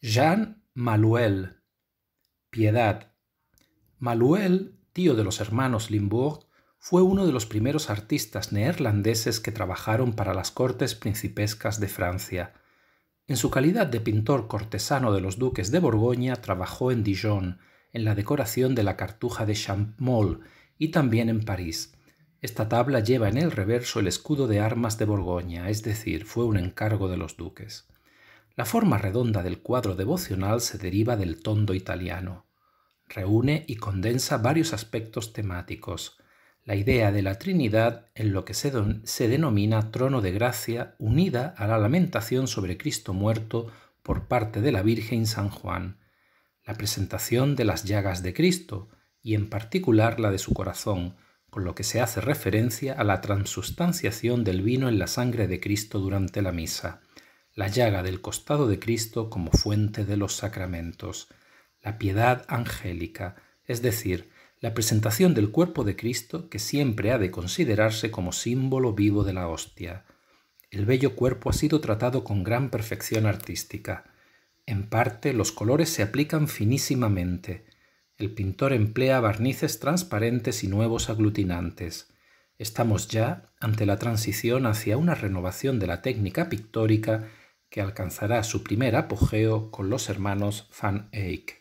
Jean Maluel. Piedad. Maluel, tío de los hermanos Limbourg, fue uno de los primeros artistas neerlandeses que trabajaron para las cortes principescas de Francia. En su calidad de pintor cortesano de los duques de Borgoña, trabajó en Dijon, en la decoración de la cartuja de Champmol y también en París. Esta tabla lleva en el reverso el escudo de armas de Borgoña, es decir, fue un encargo de los duques. La forma redonda del cuadro devocional se deriva del tondo italiano. Reúne y condensa varios aspectos temáticos. La idea de la Trinidad en lo que se, denomina trono de gracia unida a la lamentación sobre Cristo muerto por parte de la Virgen San Juan, la presentación de las llagas de Cristo y en particular la de su corazón, con lo que se hace referencia a la transustanciación del vino en la sangre de Cristo durante la misa la llaga del costado de Cristo como fuente de los sacramentos, la piedad angélica, es decir, la presentación del cuerpo de Cristo que siempre ha de considerarse como símbolo vivo de la hostia. El bello cuerpo ha sido tratado con gran perfección artística. En parte los colores se aplican finísimamente. El pintor emplea barnices transparentes y nuevos aglutinantes. Estamos ya ante la transición hacia una renovación de la técnica pictórica que alcanzará su primer apogeo con los hermanos Van Eyck.